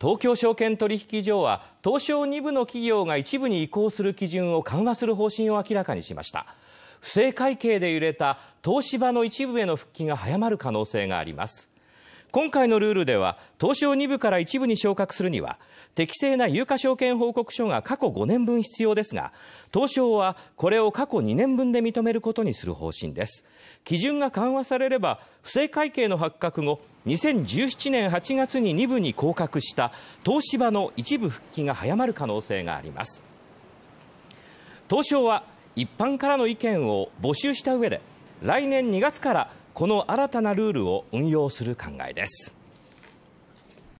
東京証券取引所は東証2部の企業が一部に移行する基準を緩和する方針を明らかにしました不正会計で揺れた東芝の一部への復帰が早まる可能性があります今回のルールでは東証2部から1部に昇格するには適正な有価証券報告書が過去5年分必要ですが東証はこれを過去2年分で認めることにする方針です基準が緩和されれば不正会計の発覚後2017年8月に2部に降格した東芝の一部復帰が早まる可能性があります東証は一般からの意見を募集した上で来年2月からこの新たなルールを運用する考えです